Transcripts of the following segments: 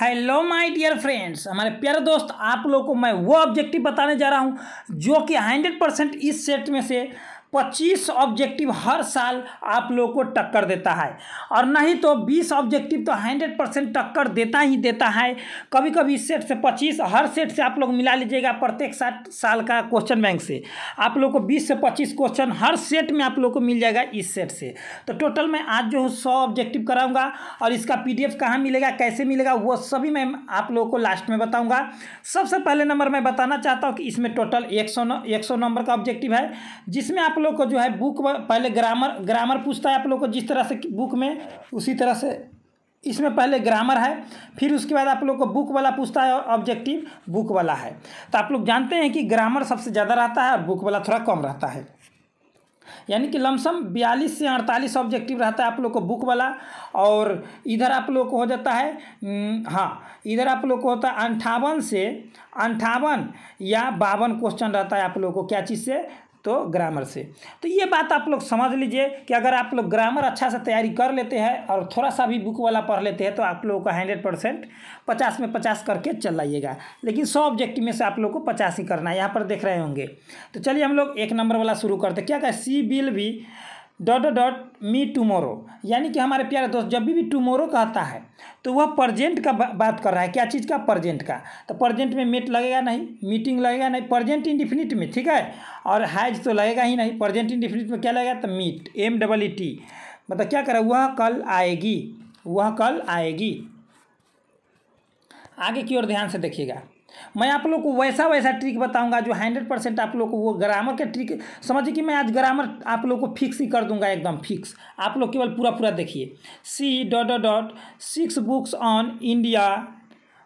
hello my dear friends हमारे प्यारे दोस्त आप लोगों को मैं वो ऑब्जेक्टिव बताने जा रहा हूँ जो कि हंड्रेड परसेंट इस सेट में से 25 ऑब्जेक्टिव हर साल आप लोगों को टक्कर देता है और नहीं तो 20 ऑब्जेक्टिव तो 100 परसेंट टक्कर देता ही देता है कभी कभी इस सेट से 25 हर सेट से आप लोग मिला लीजिएगा प्रत्येक साल का क्वेश्चन बैंक से आप लोग को 20 से 25 क्वेश्चन हर सेट में आप लोग को मिल जाएगा इस सेट से तो टोटल मैं आज जो हूँ सौ ऑब्जेक्टिव कराऊँगा और इसका पी डी मिलेगा कैसे मिलेगा वो सभी मैं आप लोगों को लास्ट में बताऊँगा सबसे पहले नंबर मैं बताना चाहता हूँ कि इसमें टोटल एक सौ नंबर का ऑब्जेक्टिव है जिसमें आप लोग को जो है बुक पहले ग्रामर ग्रामर पूछता है आप लोग को जिस तरह से बुक में उसी तरह से इसमें पहले ग्रामर है फिर उसके बाद आप लोग को बुक वाला पूछता है और ऑब्जेक्टिव बुक वाला है तो आप लोग जानते हैं कि ग्रामर सबसे ज़्यादा रहता है और बुक वाला थोड़ा कम रहता है यानी कि लमसम बयालीस से अड़तालीस ऑब्जेक्टिव रहता है आप लोग को बुक वाला और इधर आप लोग को हो जाता है हाँ इधर आप लोग को होता है अंठावन से अंठावन या बावन क्वेश्चन रहता है आप लोग को क्या चीज़ से तो ग्रामर से तो ये बात आप लोग समझ लीजिए कि अगर आप लोग ग्रामर अच्छा से तैयारी कर लेते हैं और थोड़ा सा भी बुक वाला पढ़ लेते हैं तो आप लोगों का हंड्रेड परसेंट पचास में पचास करके चलाइएगा लेकिन सौ ऑब्जेक्टिव में से आप लोग को पचास ही करना है यहाँ पर देख रहे होंगे तो चलिए हम लोग एक नंबर वाला शुरू करते क्या क्या she will be dot dot dot me tomorrow यानी कि हमारे प्यारे दोस्त जब भी भी टूमोरो कहता है तो वह प्रजेंट का बात कर रहा है क्या चीज़ का प्रजेंट का तो प्रजेंट में मीट लगेगा नहीं मीटिंग लगेगा नहीं प्रजेंट इंडिफिनिट में ठीक है और हैज तो लगेगा ही नहीं प्रजेंट इंडिफिनिट में क्या लगेगा तो meet M double E T मतलब क्या करें वह कल आएगी वह कल आएगी आगे की ओर ध्यान से देखिएगा मैं आप लोग को वैसा वैसा ट्रिक बताऊंगा जो हंड्रेड परसेंट आप लोग को वो ग्रामर के ट्रिक समझिए कि मैं आज ग्रामर आप लोग को फिक्स ही कर दूंगा एकदम फिक्स आप लोग केवल पूरा पूरा देखिए she dot dot dot seeks books on India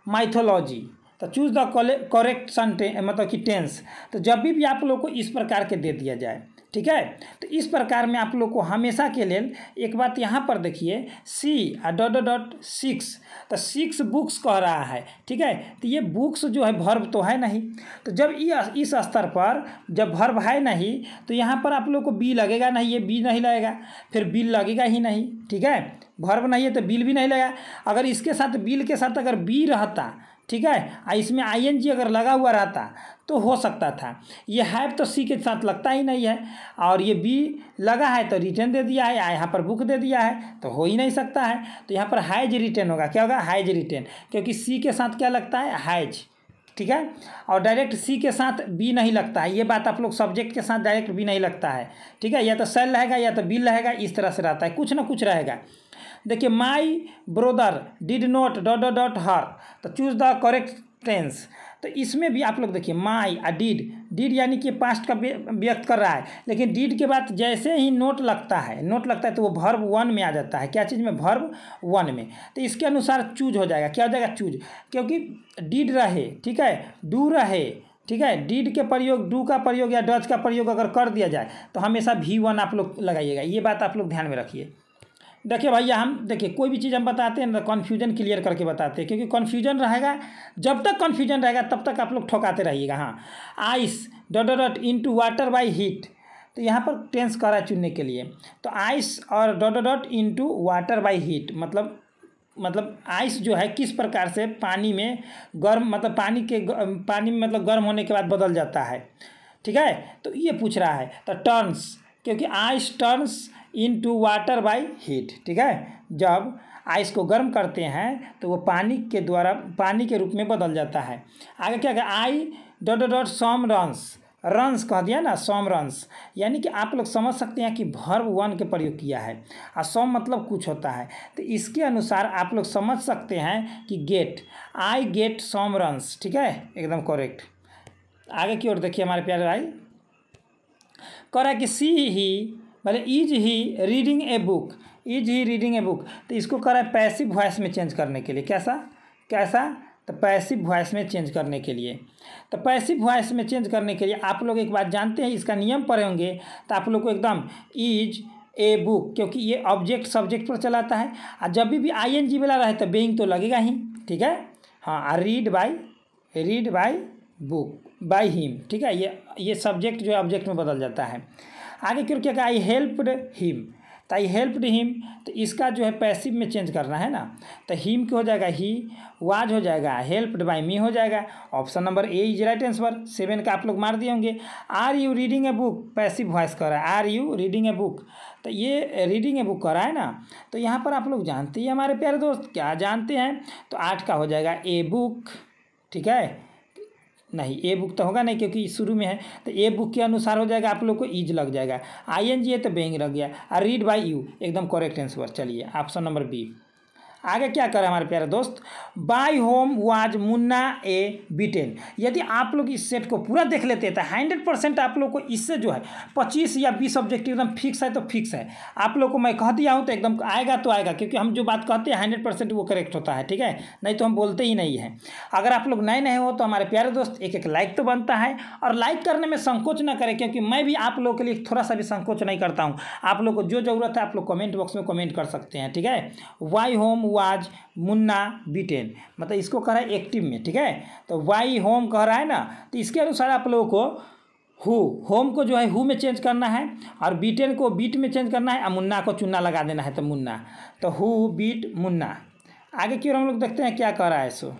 mythology तो चूज द करेक्ट सन मतलब कि टेंस तो जब भी, भी आप लोग को इस प्रकार के दे दिया जाए ठीक है तो इस प्रकार में आप लोग को हमेशा के लिए एक बात यहाँ पर देखिए she dot dot dot seeks तो सिक्स बुक्स कह रहा है ठीक है तो ये बुक्स जो है भर्व तो है नहीं तो जब इस स्तर पर जब भर्व है नहीं तो यहाँ पर आप लोग को बी लगेगा नहीं ये बी नहीं लगेगा फिर बिल लगेगा ही नहीं ठीक है भर्व नहीं है तो बिल भी नहीं लगेगा अगर इसके साथ बिल के साथ अगर बी रहता ठीक है इसमें आई एन जी अगर लगा हुआ रहता तो हो सकता था ये हैव तो सी के साथ लगता ही नहीं है और ये बी लगा है तो रिटर्न दे दिया है या यहाँ पर बुक दे दिया है तो हो ही नहीं सकता है तो यहाँ पर हैज रिटर्न होगा क्या होगा हैज रिटर्न क्योंकि सी के साथ क्या लगता है हैज ठीक है और डायरेक्ट सी के साथ बी नहीं लगता है ये बात आप लोग सब्जेक्ट के साथ डायरेक्ट बी नहीं लगता है ठीक है या तो सेल रहेगा या तो बिल रहेगा इस तरह से रहता है कुछ ना कुछ रहेगा देखिए my brother did not dot dot her तो चूज द करेक्ट टेंस तो इसमें भी आप लोग देखिए माई आ डीड डीड यानी कि पास्ट का व्यक्त कर रहा है लेकिन डिड के बाद जैसे ही नोट लगता है नोट लगता है तो वो भर्व वन में आ जाता है क्या चीज़ में भर्व वन में तो इसके अनुसार चूज हो जाएगा क्या हो जाएगा चूज क्योंकि डीड रहे ठीक है डू रहे ठीक है डीड के प्रयोग डू का प्रयोग या डच का प्रयोग अगर कर दिया जाए तो हमेशा भी वन आप लोग लगाइएगा ये बात आप लोग ध्यान में रखिए देखिए भैया हम देखिए कोई भी चीज़ हम बताते हैं ना कन्फ्यूजन क्लियर करके बताते हैं क्योंकि कन्फ्यूजन रहेगा जब तक कन्फ्यूजन रहेगा तब तक आप लोग ठोकाते रहिएगा हाँ ice dot dot into water by heat तो यहाँ पर टेंस करा चुनने के लिए तो आइस और dot dot into water by heat मतलब मतलब आइस जो है किस प्रकार से पानी में गर्म मतलब पानी के पानी में मतलब गर्म होने के बाद बदल जाता है ठीक है तो ये पूछ रहा है तो टर्न्स क्योंकि ice turns into water by heat ठीक है जब आइस को गर्म करते हैं तो वो पानी के द्वारा पानी के रूप में बदल जाता है आगे क्या क्या I dot dot some runs runs कह दिया ना सॉम रन्स यानी कि आप लोग समझ सकते हैं कि भर्व वन के प्रयोग किया है और सॉम मतलब कुछ होता है तो इसके अनुसार आप लोग समझ सकते हैं कि get I get some runs ठीक है एकदम करेक्ट आगे की ओर देखिए हमारे प्यारे भाई कि सी ही मतलब is he reading a book is he reading a book तो इसको है पैसिव वॉइस में चेंज करने के लिए कैसा कैसा तो पैसिव वॉइस में चेंज करने के लिए तो पैसिव वॉइस में चेंज करने के लिए आप लोग एक बात जानते हैं इसका नियम पढ़े होंगे तो आप लोग को एकदम इज ए बुक क्योंकि ये ऑब्जेक्ट सब्जेक्ट पर चलाता है और जब भी भी आई एन जी वाला रहे तो बेइंग तो लगेगा ही ठीक है हाँ read by read by book by him ठीक है ये ये सब्जेक्ट जो है ऑब्जेक्ट में बदल जाता है आगे क्यों क्या आई हेल्प्ड हिम तो आई हेल्प्ड हिम तो इसका जो है पैसिव में चेंज करना है ना तो हिम क्यों हो जाएगा ही वाज हो जाएगा हेल्प्ड बाय मी हो जाएगा option number A is right answer seven का आप लोग मार दिए होंगे are you reading a book passive voice कर रहा है are you reading a book तो ये रीडिंग ए बुक कर रहा है ना तो यहाँ पर आप लोग जानते ही हमारे प्यारे दोस्त क्या जानते हैं तो आठ का हो जाएगा ए बुक ठीक है नहीं ए बुक तो होगा नहीं क्योंकि शुरू में है तो ए बुक के अनुसार हो जाएगा आप लोग को ईज लग जाएगा आई एन जी है तो बेंग लग गया और रीड बाई यू एकदम करेक्ट आंसर चलिए ऑप्शन नंबर बी आगे क्या करें हमारे प्यारे दोस्त by whom was Munna a beaten यदि आप लोग इस सेट को पूरा देख लेते हैं तो हंड्रेड परसेंट आप लोग को इससे जो है पच्चीस या बीस ऑब्जेक्ट एकदम फिक्स है तो फिक्स है आप लोग को मैं कह दिया हूँ तो एकदम आएगा तो आएगा क्योंकि हम जो बात कहते हैं हंड्रेड परसेंट वो करेक्ट होता है ठीक है नहीं तो हम बोलते ही नहीं हैं अगर आप लोग नए नए हो तो हमारे प्यारे दोस्त एक एक लाइक तो बनता है और लाइक करने में संकोच ना करें क्योंकि मैं भी आप लोग के लिए थोड़ा सा भी संकोच नहीं करता हूँ आप लोग को जो ज़रूरत है आप लोग कमेंट बॉक्स में कमेंट कर सकते हैं ठीक है why whom was Munna beaten मतलब इसको कह रहा है एक्टिव में ठीक है तो वाई होम कह रहा है ना तो इसके अनुसार आप लोगों को हु होम को जो है हु में चेंज करना है और बीटेन को बीट में चेंज करना है और मुन्ना को चुन्ना लगा देना है तो मुन्ना तो हु बीट मुन्ना आगे की ओर हम लोग देखते हैं क्या कह रहा है सो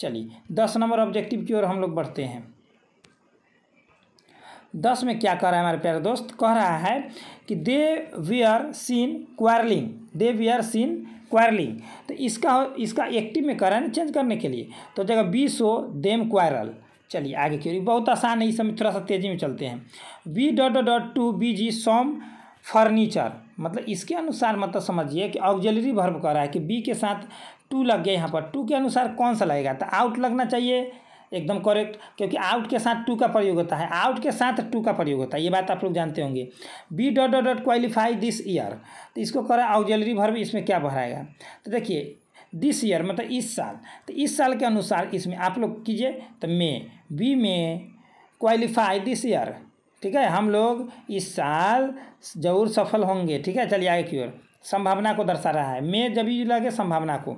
चलिए दस नंबर ऑब्जेक्टिव की ओर हम लोग बढ़ते हैं दस में क्या कह रहा है हमारे प्यारे दोस्त कह रहा है कि they we are seen quarrelling they we are seen quarrelling तो इसका इसका एक्टिव में ना चेंज करने के लिए तो जगह बी सो देम क्वारल चलिए आगे क्यों बहुत आसान है इस समय थोड़ा सा तेजी में चलते हैं B dot dot to be जी सॉम फर्नीचर मतलब इसके अनुसार मतलब समझिए कि ऑब्जलरी भर्व कह रहा है कि बी के साथ टू लग गया यहाँ पर टू के अनुसार कौन सा लगेगा तो आउट लगना चाहिए एकदम करेक्ट क्योंकि आउट के साथ टू का प्रयोग होता है आउट के साथ टू का प्रयोग होता है ये बात आप लोग जानते होंगे B dot dot dot qualify this year तो इसको करा ऑक्जलरी भर भी इसमें क्या भराएगा तो देखिए दिस ईयर मतलब इस साल तो इस साल के अनुसार इसमें आप लोग कीजिए तो मे बी में क्वालिफाई दिस ईयर ठीक है हम लोग इस साल जरूर सफल होंगे ठीक है चलिए आगे की ओर संभावना को दर्शा रहा है मे जब भी लगे संभावना को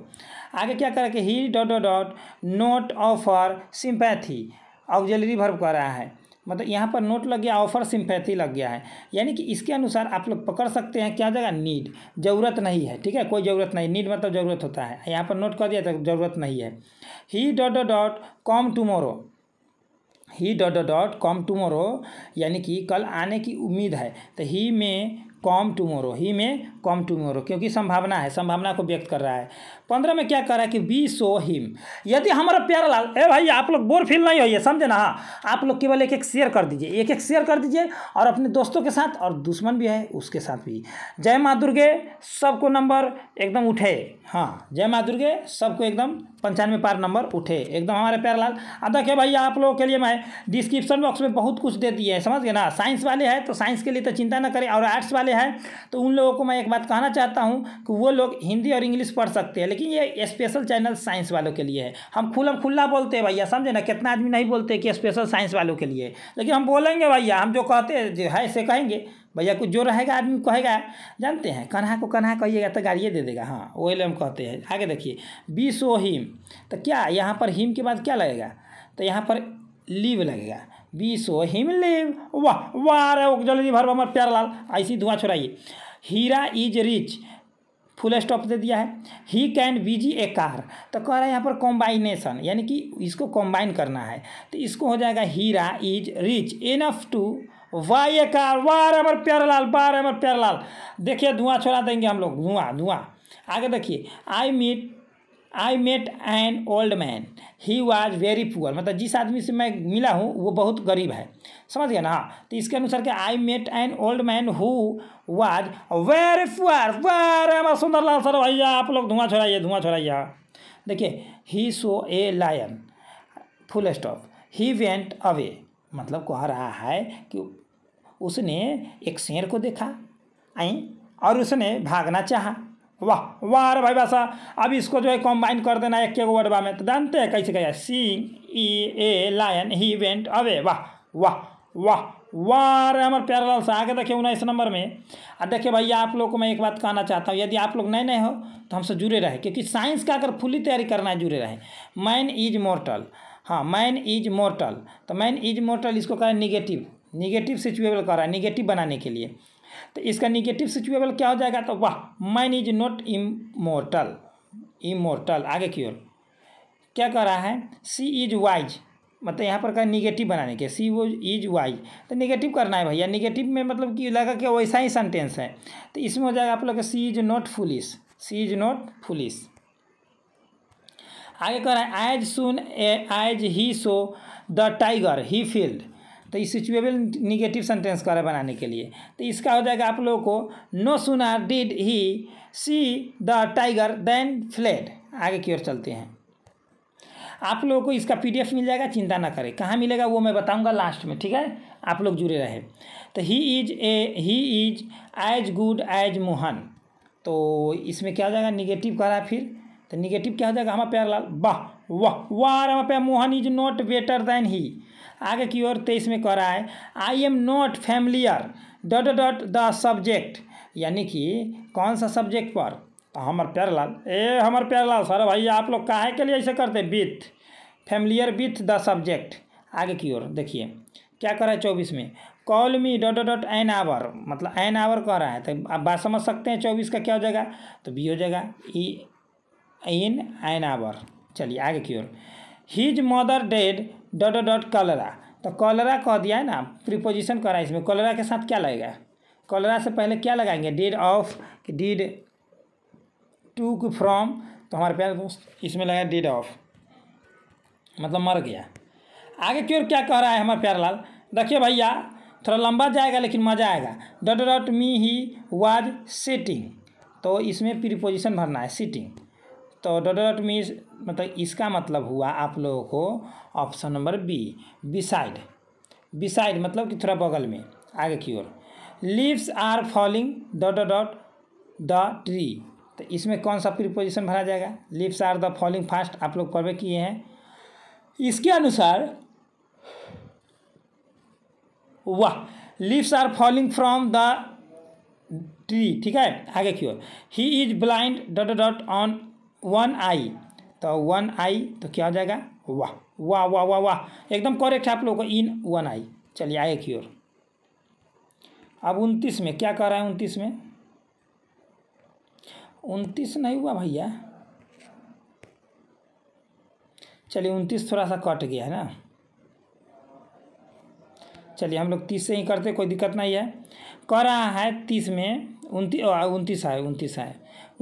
आगे क्या करा कि he dot dot dot not offer sympathy auxiliary भर कर रहा है मतलब यहाँ पर नोट लग गया ऑफर सिम्पैथी लग गया है यानी कि इसके अनुसार आप लोग पकड़ सकते हैं क्या जगह नीड ज़रूरत नहीं है ठीक है कोई ज़रूरत नहीं नीड मतलब ज़रूरत होता है यहाँ पर नोट कर दिया तो ज़रूरत नहीं है he dot dot dot come tomorrow he dot dot dot come tomorrow यानी कि कल आने की उम्मीद है तो ही में कॉम टूमोरो ही में कॉम टूमोरो क्योंकि संभावना है संभावना को व्यक्त कर रहा है पंद्रह में क्या कर रहा है कि वी सो हिम यदि हमारा प्यारा लाल ए भाई आप लोग बोर फील नहीं होइए समझे ना हाँ आप लोग केवल एक एक शेयर कर दीजिए एक एक शेयर कर दीजिए और अपने दोस्तों के साथ और दुश्मन भी है उसके साथ भी जय माँ दुर्गे सबको नंबर एकदम उठे हाँ जय माँ दुर्गे सबको एकदम पंचानवे पार नंबर उठे एकदम हमारे प्यार लाल अब देखिए भाई आप लोगों के लिए मैं डिस्क्रिप्शन बॉक्स में बहुत कुछ दे दिए हैं समझ गए ना साइंस वाले हैं तो साइंस के लिए तो चिंता ना करें और आर्ट्स वाले हैं तो उन लोगों को मैं एक बार बात कहना चाहता हूँ कि वो लोग हिंदी और इंग्लिश पढ़ सकते हैं लेकिन ये स्पेशल चैनल साइंस वालों के लिए है हम खुला खुला बोलते हैं भैया समझे ना कितना आदमी नहीं बोलते कि स्पेशल साइंस वालों के लिए लेकिन हम बोलेंगे भैया हम जो कहते हैं जो है ऐसे कहेंगे भैया कुछ जो रहेगा आदमी कहेगा जानते हैं कन्हा को कन्हा कहिएगा तो गाड़िए दे देगा हाँ वही हम कहते हैं आगे देखिए बीस हिम तो क्या यहाँ पर हिम के बाद क्या लगेगा तो यहाँ पर लीव लगेगा बीस ओ हिम लीव वाह वाह जल्दी भर हमारे प्यार लाल ऐसी धुआं छुड़ाइए Hira is rich full stop दे दिया है he can busy A car तो कह रहा है यहाँ पर कॉम्बाइनेशन यानी कि इसको कॉम्बाइन करना है तो इसको हो जाएगा Hira is rich enough to buy a car वार अमर प्यारलाल वाह अमर प्यारलाल देखिए धुआं छोड़ा देंगे हम लोग धुआं धुआं आगे देखिए I meet I met an old man he was very poor मतलब जिस आदमी से मैं मिला हूँ वो बहुत गरीब है समझ गया ना तो इसके अनुसार के I met an old man who was very poor where हमारा सुंदर लाल सर भैया आप लोग धुआं छोड़ाइए धुआं छोड़ाइए देखिए he saw a lion full stop he went away मतलब कह रहा है कि उसने एक शेर को देखा आई और उसने भागना चाहा वाह वाह अरे भाई भाषा अब इसको जो है कॉम्बाइन कर देना एक एक वर्डवा में तो जानते हैं कैसे गया C E a lion he went away वाह वाह वाह वाह अरे हमारे प्यार लाल आगे देखिए उन्नीस नंबर में और देखिए भैया आप लोग को मैं एक बात कहना चाहता हूँ यदि आप लोग नए नए हो तो हमसे जुड़े रहे क्योंकि साइंस का अगर फुली तैयारी करना है जुड़े रहे मैन इज मोर्टल हाँ मैन इज मोर्टल तो मैन इज मोर्टल इसको करें निगेटिव निगेटिव सिचुएबल कर रहा है निगेटिव बनाने के लिए तो इसका निगेटिव सिचुएबल क्या हो जाएगा तो वाह man is not immortal immortal आगे की ओर क्या कह रहा है सी इज वाइज मतलब यहाँ पर कहा निगेटिव बनाने के सी वो इज वाइज तो निगेटिव करना है भैया निगेटिव में मतलब कि लगा कि वैसा ही सेंटेंस है तो इसमें हो जाएगा आप लोग she is not foolish she is not foolish आगे कह रहा है as soon as he saw the tiger he fled तो इस सिचुएबल निगेटिव सेंटेंस का बनाने के लिए तो इसका हो जाएगा आप लोगों को no sooner did he see the tiger than fled आगे की ओर चलते हैं आप लोगों को इसका पीडीएफ मिल जाएगा चिंता ना करें कहाँ मिलेगा वो मैं बताऊंगा लास्ट में ठीक है आप लोग जुड़े रहे तो he is a he is as good as Mohan तो इसमें क्या हो जाएगा निगेटिव कह रहा है फिर तो निगेटिव क्या हो जाएगा हमारा प्यार लाल वाह वाह वाह हमारा प्यार Mohan is not better than he आगे की ओर तेईस में कह रहा है I am not familiar dot dot the subject यानी कि कौन सा सब्जेक्ट पर तो हमार प्यारलाल ए हमार प्यारलाल सर भाई आप लोग काहे के लिए ऐसे करते with familiar with the subject आगे की ओर देखिए क्या कर रहा है चौबीस में call me dot dot an hour मतलब एन आवर कह रहा है तो आप बात समझ सकते हैं चौबीस का क्या हो जाएगा तो बी हो जाएगा ई इन एन आवर चलिए आगे की ओर his mother died dot dot cholera तो कलरा कह दिया है ना प्रिपोजिशन करा इसमें कलरा के साथ क्या लगेगा कलरा से पहले क्या लगाएंगे died of died to from तो हमारे प्यार इसमें लगा डेड ऑफ मतलब मर गया आगे की ओर क्या कह रहा है हमारे प्यार लाल देखिए भैया थोड़ा लंबा जाएगा लेकिन मज़ा आएगा dot dot me he was sitting तो इसमें प्रीपोजिशन भरना है सिटिंग तो डॉट डॉट मीन्स मतलब इसका मतलब हुआ आप लोगों को option number B beside beside मतलब कि थोड़ा बगल में आगे की ओर leaves are falling dot dot dot the tree तो इसमें कौन सा प्रीपोजिशन भरा जाएगा leaves are the falling fast आप लोग पढ़वे किए हैं इसके अनुसार वाह leaves are falling from the tree ठीक है आगे की ओर he is blind dot dot on one eye तो वन आई तो क्या हो जाएगा वाह वाह वाह वाह वाह एकदम करेक्ट है आप लोगों को इन वन आई चलिए आए की ओर अब उनतीस में क्या कर रहा है उनतीस में उनतीस नहीं हुआ भैया चलिए उनतीस थोड़ा सा कट गया है ना चलिए हम लोग तीस से ही करते कोई दिक्कत नहीं है कर रहा है तीस में उनती उनतीस है उनतीस है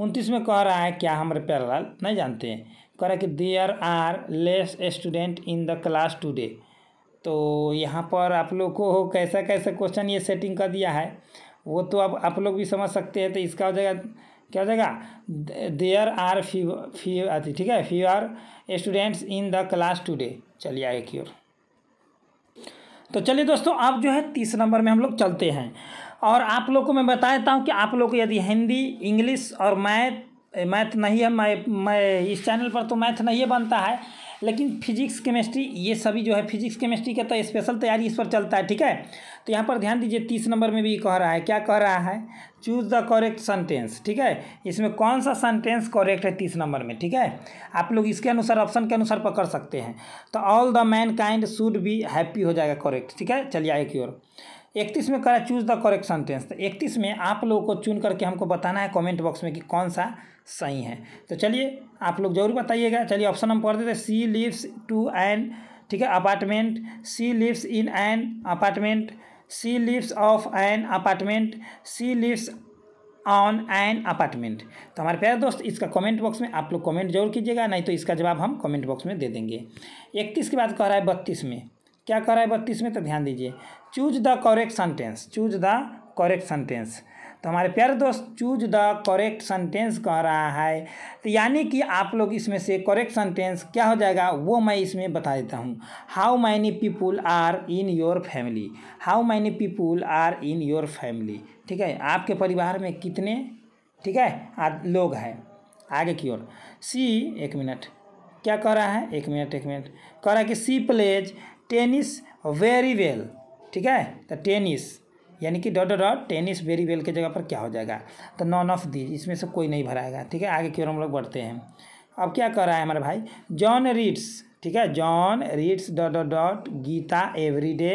उनतीस में कह रहा है क्या हमारे पैरल नहीं जानते हैं कह रहा है कि there are less student in the class today तो यहाँ पर आप लोग को कैसा कैसा क्वेश्चन ये सेटिंग कर दिया है वो तो अब आप लोग भी समझ सकते हैं तो इसका हो जाएगा क्या हो जाएगा देयर आर फ्यू फ्यू अति ठीक है few are students in the class today चलिए आगे की ओर तो चलिए दोस्तों अब जो है तीस नंबर में हम लोग चलते हैं और आप लोग को मैं बता देता हूँ कि आप लोग को यदि हिंदी इंग्लिश और मैथ मैथ नहीं है मैं मैं इस चैनल पर तो मैथ नहीं बनता है लेकिन फिजिक्स केमिस्ट्री ये सभी जो है फिजिक्स केमिस्ट्री का तो स्पेशल तैयारी इस पर चलता है ठीक है तो यहाँ पर ध्यान दीजिए तीस नंबर में भी कह रहा है क्या कह रहा है चूज़ द करेक्ट सेंटेंस ठीक है इसमें कौन सा सेंटेंस करेक्ट है तीस नंबर में ठीक है आप लोग इसके अनुसार ऑप्शन के अनुसार पकड़ सकते हैं तो all the mankind should be happy हो जाएगा करेक्ट ठीक है चलिए आए की ओर इकतीस में करा चूज द करेक्ट सेंटेंस तो इकतीस में आप लोगों को चुन करके हमको बताना है कमेंट बॉक्स में कि कौन सा सही है तो चलिए आप लोग जरूर बताइएगा चलिए ऑप्शन हम पढ़ देते हैं सी लिव्स टू एन ठीक है apartment she lives in an apartment she lives of an apartment she lives on an apartment तो हमारे प्यारे दोस्त इसका कमेंट बॉक्स में आप लोग कमेंट जरूर कीजिएगा नहीं तो इसका जवाब हम कमेंट बॉक्स में दे देंगे इकतीस के बाद कह रहा है बत्तीस में क्या कर रहा है बत्तीस में तो ध्यान दीजिए choose the correct sentence choose the correct sentence तो हमारे प्यारे दोस्त चूज द करेक्ट सेंटेंस कह रहा है तो यानी कि आप लोग इसमें से करेक्ट सेंटेंस क्या हो जाएगा वो मैं इसमें बता देता हूँ how many people are in your family how many people are in your family ठीक है आपके परिवार में कितने ठीक है लोग हैं आगे की ओर सी एक मिनट क्या कह रहा है एक मिनट एक मिनट कह रहा है कि she plays tennis very well ठीक है तो टेनिस यानी कि dot dot tennis very well के जगह पर क्या हो जाएगा तो नॉन ऑफ दीज इसमें से कोई नहीं भराएगा ठीक है आगे की ओर हम लोग बढ़ते हैं अब क्या कर रहा है हमारे भाई जॉन रीड्स ठीक है John reads dot dot dot Gita every day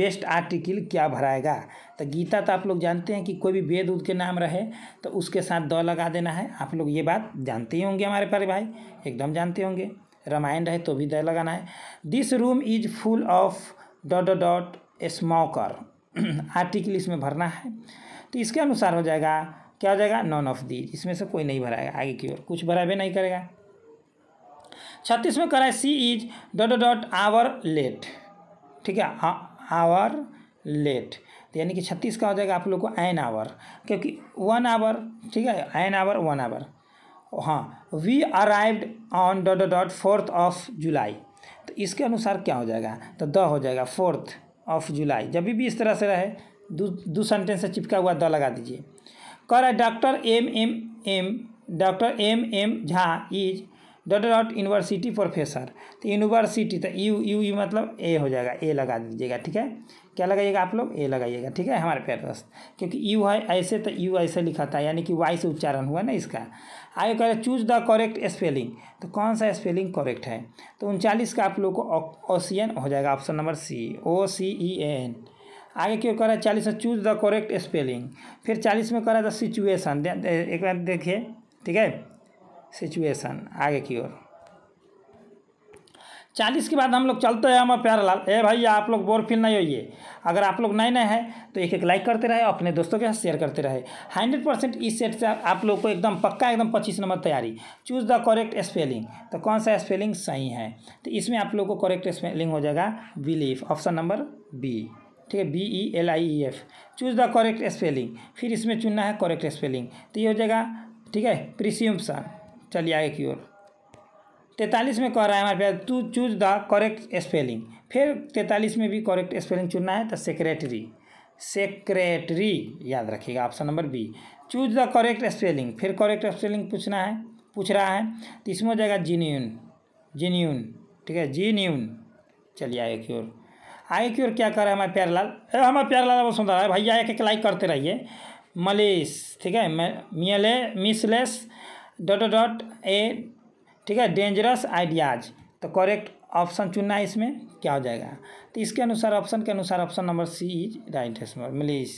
best article क्या भराएगा तो गीता तो आप लोग जानते हैं कि कोई भी वेद उद के नाम रहे तो उसके साथ द लगा देना है आप लोग ये बात जानते ही होंगे हमारे पर भाई एकदम जानते होंगे रामायण रहे तो भी द लगाना है this room is full of dot dot smoker article इसमें भरना है तो इसके अनुसार हो जाएगा क्या हो जाएगा नॉन ऑफ दीज इसमें से कोई नहीं भराएगा आगे की ओर कुछ भरा भी नहीं करेगा छत्तीस में करा है she is dot dot hour late ठीक है आवर लेट तो यानी कि छत्तीस का हो जाएगा आप लोग को एन आवर क्योंकि वन आवर ठीक है एन आवर वन आवर हाँ we arrived on dot dot dot fourth of July तो इसके अनुसार क्या हो जाएगा तो द हो जाएगा फोर्थ ऑफ जुलाई जब भी इस तरह से रहे दो दो सेंटेंस से चिपका हुआ द लगा दीजिए कर doctor M M M doctor M M Jha is dot dot university professor तो यूनिवर्सिटी तो यू यू यू मतलब ए हो जाएगा ए लगा दीजिएगा ठीक है क्या लगाइएगा आप लोग ए लगाइएगा ठीक है हमारे प्यार दोस्त क्योंकि यू है ऐसे तो यू ऐसे लिखा था यानी कि वाई से उच्चारण हुआ ना इसका आगे कह रहे चूज द करेक्ट स्पेलिंग तो कौन सा स्पेलिंग करेक्ट है तो उनचालीस का आप लोग को ओसियन हो जाएगा option number C O C E N आगे क्यों कह रहा है चालीस में चूज द करेक्ट स्पेलिंग फिर चालीस में कह रहा है द सिचुएसन एक बार देखिए ठीक है सिचुएशन आगे की ओर चालीस के बाद हम लोग चलते हैं प्यारा लाल ए भैया आप लोग बोर फील नहीं होइए अगर आप लोग नए नए हैं तो एक एक लाइक करते रहे अपने दोस्तों के साथ शेयर करते रहे हंड्रेड परसेंट इस सेट से आप लोग को एकदम पक्का एकदम पच्चीस नंबर तैयारी चूज़ द करेक्ट स्पेलिंग तो कौन सा स्पेलिंग सही है तो इसमें आप लोग को करेक्ट स्पेलिंग हो जाएगा बिलीफ ऑप्शन नंबर बी ठीक है B E L I E F choose the correct spelling फिर इसमें चुनना है करेक्ट स्पेलिंग तो ये हो जाएगा ठीक है प्रिस्यूम्पन चलिए आगे की ओर तैंतालीस में कह रहा है हमारे पास to choose the correct spelling फिर तैंतालीस में भी करेक्ट स्पेलिंग चुनना है तो सेक्रेटरी सेक्रेटरी याद रखिएगा option number B choose the correct spelling फिर करेक्ट स्पेलिंग पूछना है पूछ रहा है तो इसमें हो जाएगा जीन्यून जीन्यून ठीक है जीन्यून चलिए आगे की ओर आगे की ओर क्या कर रहा है हमारे प्यारलाल अरे हमारे प्यार लाल सुन रहा है भैया एक एक लाइक करते रहिए मलेस ठीक है मियले मिसलेस डॉट डॉट ए ठीक है डेंजरस आइडियाज़ तो करेक्ट ऑप्शन चुनना है इसमें क्या हो जाएगा तो इसके अनुसार ऑप्शन के अनुसार option number C is right है इसमें मिलीज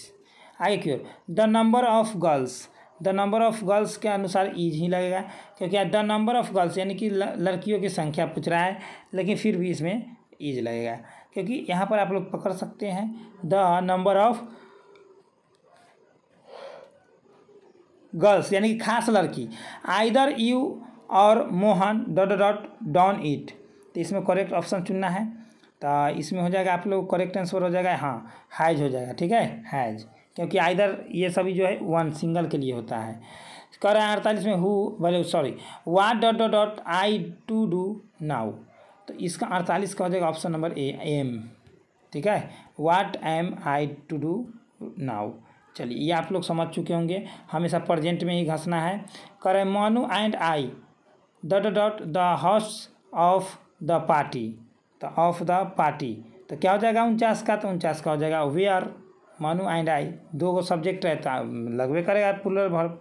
आगे की the number of girls the number of girls के अनुसार ईज e ही लगेगा क्योंकि द नंबर ऑफ गर्ल्स यानी कि लड़कियों की संख्या पूछ रहा है लेकिन फिर भी इसमें ईज e लगेगा क्योंकि यहाँ पर आप लोग पकड़ सकते हैं द नंबर ऑफ़ गर्ल्स यानी कि खास लड़की either you or Mohan dot dot done it तो इसमें करेक्ट ऑप्शन चुनना है तो इसमें हो जाएगा आप लोग करेक्ट आंसर हो जाएगा हाँ हैज हो जाएगा ठीक है हैज क्योंकि आइदर ये सभी जो है वन सिंगल के लिए होता है कह रहे हैं अड़तालीस में हु बोले sorry what dot dot dot I to do now तो इसका अड़तालीस का हो जाएगा ऑप्शन नंबर ए एम ठीक है what am I to do now चलिए ये आप लोग समझ चुके होंगे हमेशा प्रजेंट में ही घसना है करें Monu and I the dot the house of the party the of the party तो क्या हो जाएगा उनचास का तो उनचास का हो जाएगा we are Monu and I दो गो सब्जेक्ट रहता लगवे करेगा plural verb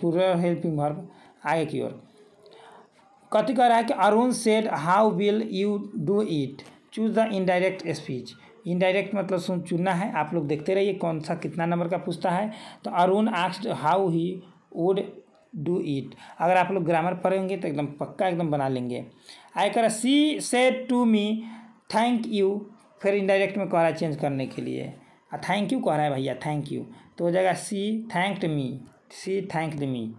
plural helping verb आगे की ओर कथी कह रहा है कि Arun said how will you do it choose the indirect speech indirect मतलब सुन चुनना है आप लोग देखते रहिए कौन सा कितना नंबर का पूछता है तो Arun asked how he would do it अगर आप लोग ग्रामर पढ़ेंगे तो एकदम पक्का एकदम बना लेंगे आई कर she said to me thank you फिर इनडायरेक्ट में कह रहा है चेंज करने के लिए थैंक यू कह रहा है भैया थैंक यू तो हो जाएगा सी थैंक्ड मी सी थैंक्ड मी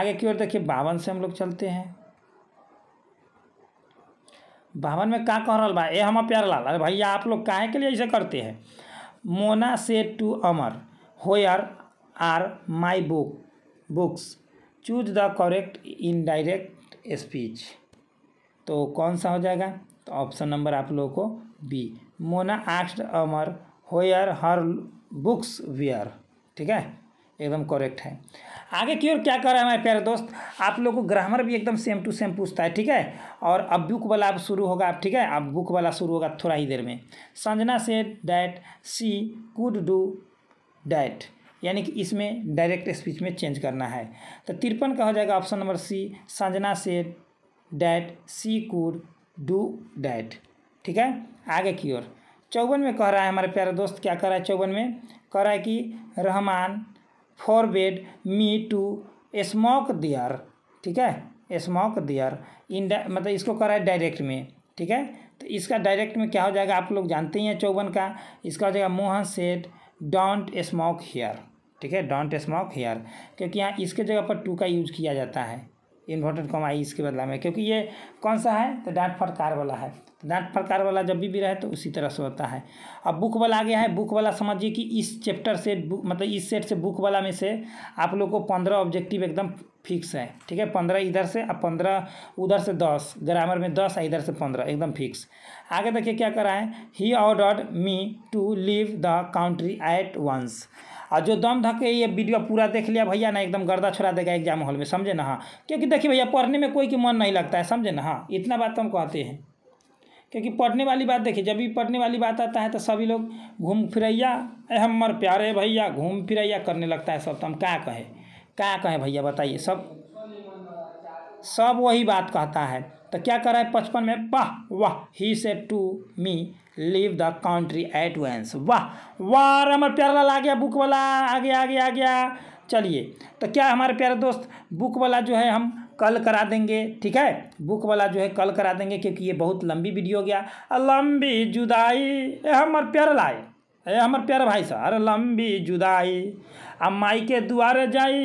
आगे की ओर देखिए बावन से हम लोग चलते हैं भवन में का कह रहा बा ए हम लाल अरे भैया आप लोग काहे के लिए ऐसे करते हैं Mona said to Amar where are my book books choose the correct indirect speech तो कौन सा हो जाएगा तो ऑप्शन नंबर आप लोगों को B Mona asked Amar where her books were ठीक है एकदम करेक्ट है आगे की ओर क्या कर रहा है हमारे प्यारे दोस्त आप लोग को ग्रामर भी एकदम सेम टू सेम पूछता है ठीक है और अब बुक वाला अब शुरू होगा आप ठीक है अब बुक वाला शुरू होगा थोड़ा ही देर में Sanjana said that she could do that यानी कि इसमें डायरेक्ट स्पीच में चेंज करना है तो तिरपन का हो जाएगा option number C Sanjana said that she could do that ठीक है आगे की ओर चौवन में कह रहा है हमारे प्यारे दोस्त क्या कर रहा है चौवन में कह रहा है कि Rahman forbade me to smoke there ठीक है स्मोक दियर इन मतलब इसको करा है डायरेक्ट में ठीक है तो इसका डायरेक्ट में क्या हो जाएगा आप लोग जानते ही हैं चौवन का इसका हो जाएगा Mohan said don't smoke here ठीक है डोंट स्मोक हेयर क्योंकि यहाँ इसके जगह पर टू का यूज किया जाता है इन्वर्टेड कॉमा इसके बदला में क्योंकि ये कौन सा है तो डांट फटकार वाला है पदार्थ प्रकार वाला जब भी, भी तो उसी तरह से होता है अब बुक वाला आ गया है बुक वाला समझिए कि इस चैप्टर से मतलब इस सेट से बुक वाला में से आप लोग को पंद्रह ऑब्जेक्टिव एकदम फिक्स है ठीक है पंद्रह इधर से और पंद्रह उधर से दस ग्रामर में दस इधर से पंद्रह एकदम फिक्स आगे देखिए क्या करा है he ordered me to leave the country at once और जो दम धक ये वीडियो पूरा देख लिया भैया ना एकदम गर्दा छोड़ा देगा एग्जाम हॉल में समझे ना हाँ क्योंकि देखिए भैया पढ़ने में कोई की मन नहीं लगता है समझे ना हाँ इतना बात तो हम कहते हैं क्योंकि पढ़ने वाली बात देखिए जब भी पढ़ने वाली बात आता है तो सभी लोग घूम फिरैया ए हमर प्यारे भैया घूम फिरैया करने लगता है सब तो हम क्या कहें क्या कहें भैया बताइए सब सब वही बात कहता है तो क्या कर रहा है पचपन में वाह वाह he said to me leave the country at once वाह वाह हमारे प्यारा लाल आ गया बुक वाला आगे आगे आ गया चलिए तो क्या हमारे प्यारे दोस्त बुक वाला जो है हम कल करा देंगे ठीक है बुक वाला जो है कल करा देंगे क्योंकि ये बहुत लंबी वीडियो हो गया लंबी जुदाई ए हमार प्यार लाई ए हमार प्यार भाई सर लंबी जुदाई आ माई के द्वारे जाई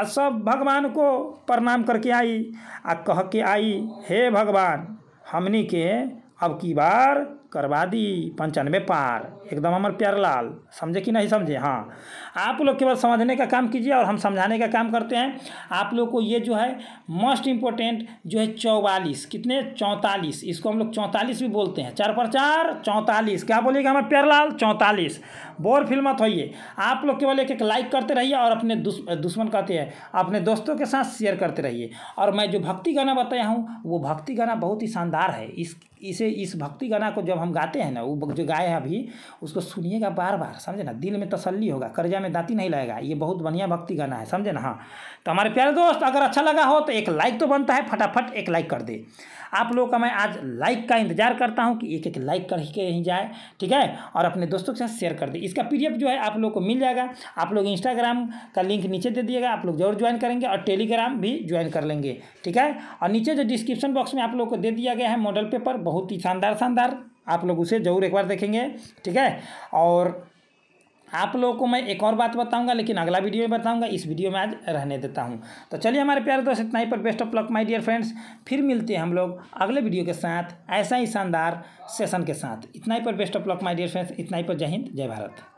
आ सब भगवान को प्रणाम करके आई आ कह के आई हे भगवान हमनी के अब की बार करवा दी पंचानवे पार एकदम अमर प्यार लाल समझे कि नहीं समझे हाँ आप लोग केवल समझने का काम कीजिए और हम समझाने का काम करते हैं आप लोग को ये जो है मोस्ट इम्पोर्टेंट जो है चौवालीस कितने चौंतालीस इसको हम लोग चौंतालीस भी बोलते हैं चार पर चार चौंतालीस क्या बोलिएगा हमारे प्यार लाल चौंतालीस बोर फिल्म मत होइए आप लोग केवल एक एक लाइक करते रहिए और अपने दुश्मन कहते हैं अपने दोस्तों के साथ शेयर करते रहिए और मैं जो भक्ति गाना बताया हूँ वो भक्ति गाना बहुत ही शानदार है इस इसे इस भक्ति गाना को जब हम गाते हैं ना वो जो गाए हैं अभी उसको सुनिएगा बार बार समझे ना दिल में तसल्ली होगा कर्जा में दाती नहीं लगेगा ये बहुत बढ़िया भक्ति गाना है समझे ना हाँ तो हमारे प्यारे दोस्त अगर अच्छा लगा हो तो एक लाइक तो बनता है फटाफट एक लाइक कर दे आप लोगों का मैं आज लाइक का इंतजार करता हूँ कि एक एक लाइक कर ही जाए ठीक है और अपने दोस्तों के साथ शेयर कर दे इसका पी जो है आप लोग को मिल जाएगा आप लोग इंस्टाग्राम का लिंक नीचे दे दिएगा आप लोग जरूर ज्वाइन करेंगे और टेलीग्राम भी ज्वाइन कर लेंगे ठीक है और नीचे जो डिस्क्रिप्शन बॉक्स में आप लोग को दे दिया गया है मॉडल पेपर बहुत ही शानदार शानदार आप लोग उसे ज़रूर एक बार देखेंगे ठीक है और आप लोगों को मैं एक और बात बताऊंगा लेकिन अगला वीडियो में बताऊंगा इस वीडियो में आज रहने देता हूं तो चलिए हमारे प्यारे दोस्त इतना ही पर best of luck my dear friends फिर मिलते हैं हम लोग अगले वीडियो के साथ ऐसा ही शानदार सेशन के साथ इतना ही पर best of luck my dear friends इतना ही पर जय हिंद जय भारत